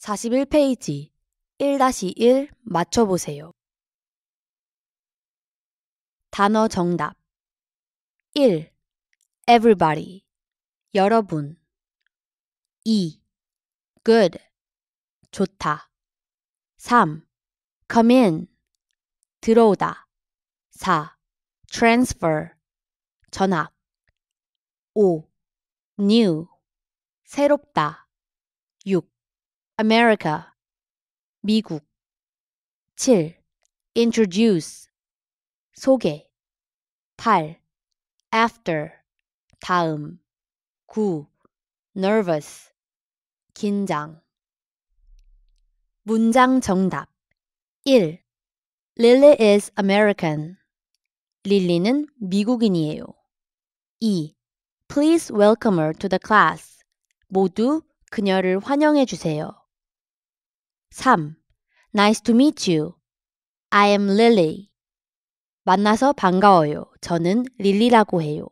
41페이지 1-1 맞춰보세요. 단어 정답 1. everybody 여러분 2. good 좋다 3. come in 들어오다 4. transfer 전학 5. new 새롭다 6. America 미국 7. introduce 소개 8. after 다음 9. nervous 긴장 문장 정답 1. Lily is American. 릴리는 미국인이에요. 2. Please welcome her to the class. 모두 그녀를 환영해 주세요. 3. Nice to meet you. I am Lily. 만나서 반가워요. 저는 릴리라고 해요.